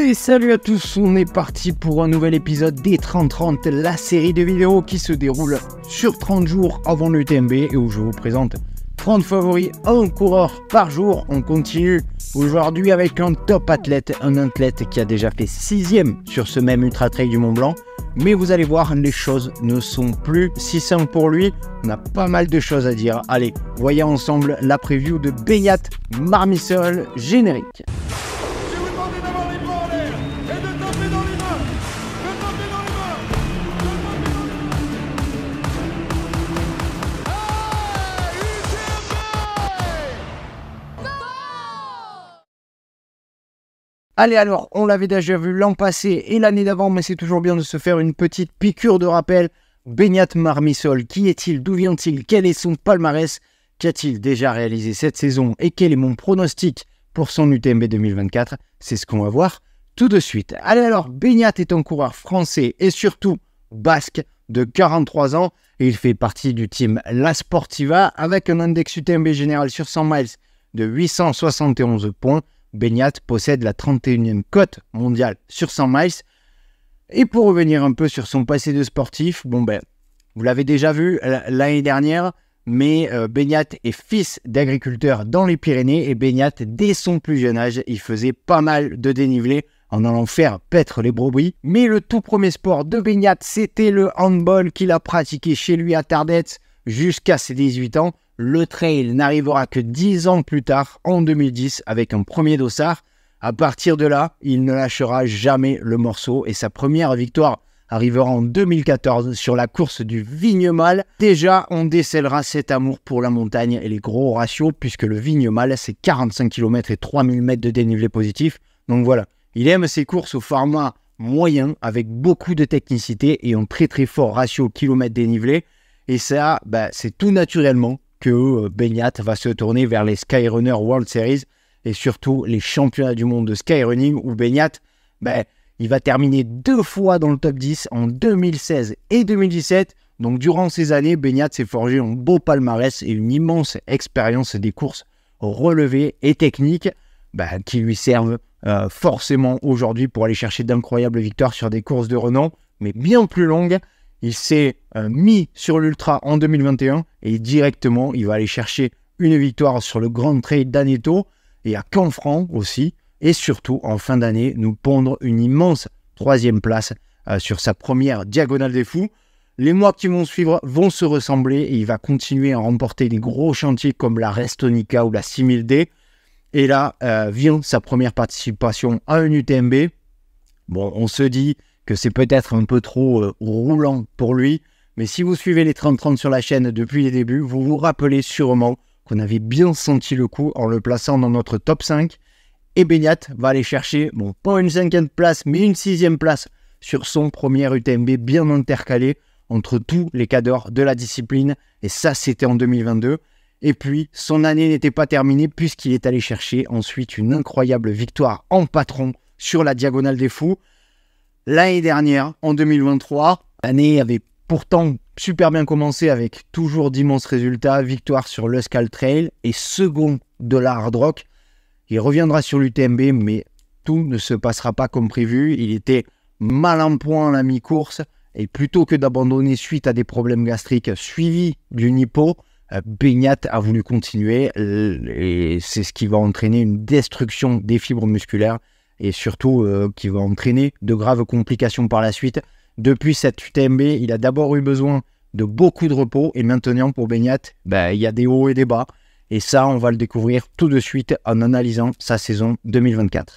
Et salut à tous, on est parti pour un nouvel épisode des 30-30, la série de vidéos qui se déroule sur 30 jours avant l'UTMB et où je vous présente 30 favoris, un coureur par jour. On continue aujourd'hui avec un top athlète, un athlète qui a déjà fait 6ème sur ce même Ultra Trail du Mont Blanc. Mais vous allez voir, les choses ne sont plus si simples pour lui. On a pas mal de choses à dire. Allez, voyons ensemble la preview de Beyat Marmissol générique. Allez alors, on l'avait déjà vu l'an passé et l'année d'avant, mais c'est toujours bien de se faire une petite piqûre de rappel. Beignat Marmisol, qui est-il D'où vient-il Quel est son palmarès Qu'a-t-il déjà réalisé cette saison Et quel est mon pronostic pour son UTMB 2024 C'est ce qu'on va voir tout de suite. Allez alors, Beignat est un coureur français et surtout basque de 43 ans. il fait partie du team La Sportiva avec un index UTMB général sur 100 miles de 871 points Beignat possède la 31e cote mondiale sur 100 miles. Et pour revenir un peu sur son passé de sportif, bon ben, vous l'avez déjà vu l'année dernière, mais euh, Beignat est fils d'agriculteur dans les Pyrénées et Beignat, dès son plus jeune âge, il faisait pas mal de dénivelé en allant faire paître les brebis. Mais le tout premier sport de Beignat, c'était le handball qu'il a pratiqué chez lui à Tardets jusqu'à ses 18 ans le trail n'arrivera que 10 ans plus tard, en 2010, avec un premier dossard. À partir de là, il ne lâchera jamais le morceau et sa première victoire arrivera en 2014 sur la course du Vignemal. Déjà, on décèlera cet amour pour la montagne et les gros ratios puisque le Vignemal, c'est 45 km et 3000 m de dénivelé positif. Donc voilà, il aime ses courses au format moyen avec beaucoup de technicité et un très très fort ratio kilomètre dénivelé. Et ça, bah, c'est tout naturellement que euh, Benyat va se tourner vers les Skyrunner World Series et surtout les championnats du monde de skyrunning où Benyat, ben, il va terminer deux fois dans le top 10 en 2016 et 2017. Donc durant ces années, Benyat s'est forgé un beau palmarès et une immense expérience des courses relevées et techniques ben, qui lui servent euh, forcément aujourd'hui pour aller chercher d'incroyables victoires sur des courses de renom, mais bien plus longues il s'est euh, mis sur l'Ultra en 2021 et directement, il va aller chercher une victoire sur le Grand Trail d'Aneto et à Canfranc aussi. Et surtout, en fin d'année, nous pondre une immense troisième place euh, sur sa première diagonale des fous. Les mois qui vont suivre vont se ressembler et il va continuer à remporter des gros chantiers comme la Restonica ou la 6000D. Et là euh, vient sa première participation à un UTMB. Bon, on se dit, que c'est peut-être un peu trop euh, roulant pour lui. Mais si vous suivez les 30-30 sur la chaîne depuis les débuts, vous vous rappelez sûrement qu'on avait bien senti le coup en le plaçant dans notre top 5. Et Beniat va aller chercher, bon, pas une cinquième place, mais une sixième place sur son premier UTMB bien intercalé entre tous les cadors de la discipline. Et ça, c'était en 2022. Et puis, son année n'était pas terminée puisqu'il est allé chercher ensuite une incroyable victoire en patron sur la Diagonale des Fous l'année dernière, en 2023. L'année avait pourtant super bien commencé avec toujours d'immenses résultats, victoire sur l'Escal Trail et second de la Hard Rock. Il reviendra sur l'UTMB, mais tout ne se passera pas comme prévu. Il était mal en point à la mi-course et plutôt que d'abandonner suite à des problèmes gastriques suivis d'une hypo, euh, Beignat a voulu continuer et c'est ce qui va entraîner une destruction des fibres musculaires et surtout euh, qui va entraîner de graves complications par la suite. Depuis cette UTMB, il a d'abord eu besoin de beaucoup de repos et maintenant pour Beignat, ben, il y a des hauts et des bas. Et ça, on va le découvrir tout de suite en analysant sa saison 2024.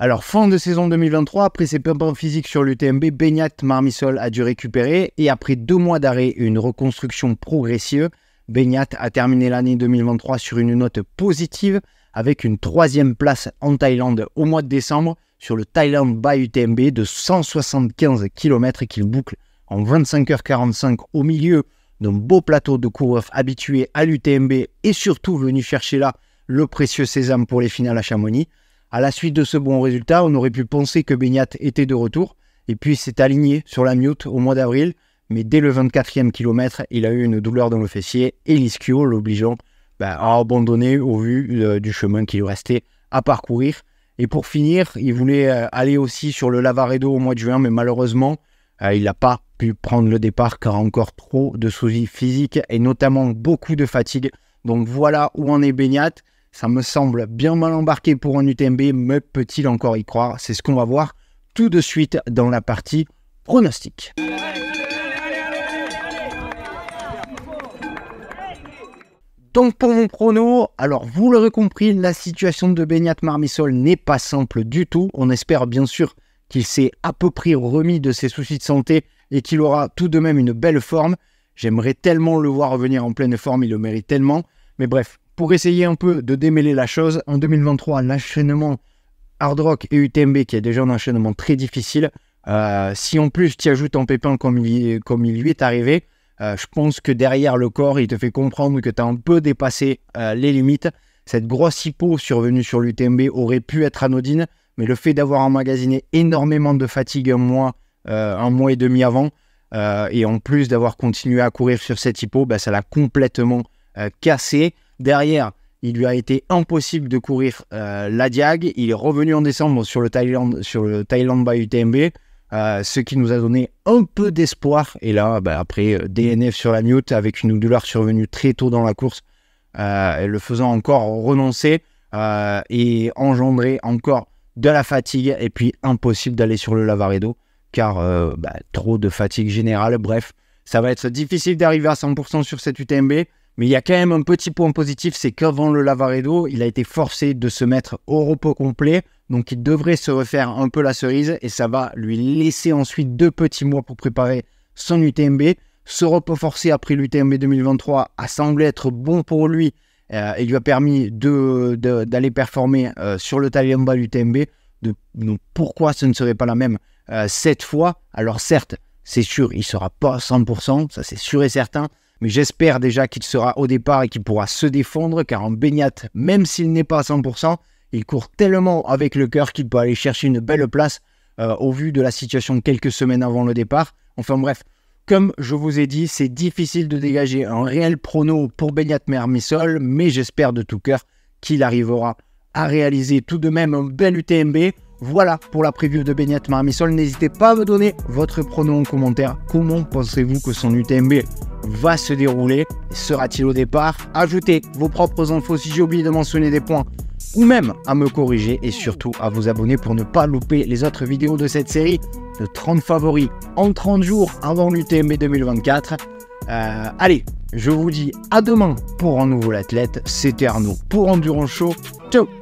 Alors, fin de saison 2023, après ses pépins physiques sur l'UTMB, Beignat Marmisol a dû récupérer et après deux mois d'arrêt une reconstruction progressive, Beignat a terminé l'année 2023 sur une note positive avec une troisième place en Thaïlande au mois de décembre sur le Thailand by UTMB de 175 km qu'il boucle en 25h45 au milieu d'un beau plateau de coureurs habitués à l'UTMB et surtout venu chercher là le précieux sésame pour les finales à Chamonix. À la suite de ce bon résultat, on aurait pu penser que Beignat était de retour et puis s'est aligné sur la mute au mois d'avril mais dès le 24e kilomètre, il a eu une douleur dans le fessier et l'ischio l'obligeant bah, à abandonner au vu euh, du chemin qu'il restait à parcourir. Et pour finir, il voulait euh, aller aussi sur le Lavaredo au mois de juin, mais malheureusement, euh, il n'a pas pu prendre le départ car encore trop de soucis physiques et notamment beaucoup de fatigue. Donc voilà où en est Beignat. Ça me semble bien mal embarqué pour un UTMB, mais peut-il encore y croire C'est ce qu'on va voir tout de suite dans la partie pronostic. Donc pour mon prono, alors vous l'aurez compris, la situation de Beniat Marmissol n'est pas simple du tout. On espère bien sûr qu'il s'est à peu près remis de ses soucis de santé et qu'il aura tout de même une belle forme. J'aimerais tellement le voir revenir en pleine forme, il le mérite tellement. Mais bref, pour essayer un peu de démêler la chose, en 2023, l'enchaînement Hard Rock et UTMB, qui est déjà un enchaînement très difficile, euh, si en plus tu ajoutes en pépin comme comme il lui est arrivé, euh, je pense que derrière le corps, il te fait comprendre que tu as un peu dépassé euh, les limites. Cette grosse hypo survenue sur l'UTMB aurait pu être anodine, mais le fait d'avoir emmagasiné énormément de fatigue un mois, euh, un mois et demi avant, et en plus d'avoir continué à courir sur cette hypo, bah, ça l'a complètement cassé. Derrière, il lui a été impossible de courir la Diag. Il est revenu en décembre sur le sur le Thailand by UTMB. Euh, ce qui nous a donné un peu d'espoir. Et là, bah, après euh, DNF sur la mute, avec une douleur survenue très tôt dans la course, euh, le faisant encore renoncer et engendrer encore de la fatigue, et puis impossible d'aller sur le Lavaredo, car bah, trop de fatigue générale. Bref, ça va être difficile d'arriver à 100% sur cette UTMB. Mais il y a quand même un petit point positif, c'est qu'avant le Lavaredo, il a été forcé de se mettre au repos complet. Donc il devrait se refaire un peu la cerise et ça va lui laisser ensuite deux petits mois pour préparer son UTMB. Ce repos forcé après l'UTMB 2023 a semblé être bon pour lui et euh, lui a permis d'aller performer euh, sur le Taliamba l'UTMB. Donc pourquoi ce ne serait pas la même euh, cette fois Alors certes, c'est sûr, il ne sera pas à 100%, ça c'est sûr et certain, mais j'espère déjà qu'il sera au départ et qu'il pourra se défendre, car en baignade, même s'il n'est pas à 100%, il court tellement avec le cœur qu'il peut aller chercher une belle place euh, au vu de la situation quelques semaines avant le départ. Enfin bref, comme je vous ai dit, c'est difficile de dégager un réel prono pour baignade Mermisol, mais j'espère de tout cœur qu'il arrivera à réaliser tout de même un bel UTMB. Voilà pour la preview de baignade Marmisol. N'hésitez pas à me donner votre prono en commentaire. Comment pensez-vous que son UTMB va se dérouler Sera-t-il au départ Ajoutez vos propres infos si j'ai oublié de mentionner des points ou même à me corriger et surtout à vous abonner pour ne pas louper les autres vidéos de cette série de 30 favoris en 30 jours avant mai 2024. Euh, allez, je vous dis à demain pour un nouveau l'athlète. C'était Arnaud pour Endurance Show. Ciao